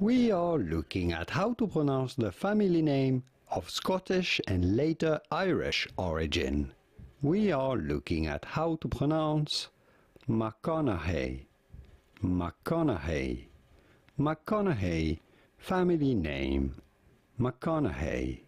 We are looking at how to pronounce the family name of Scottish and later Irish origin. We are looking at how to pronounce McConaughey, McConaughey, McConaughey, family name, McConaughey.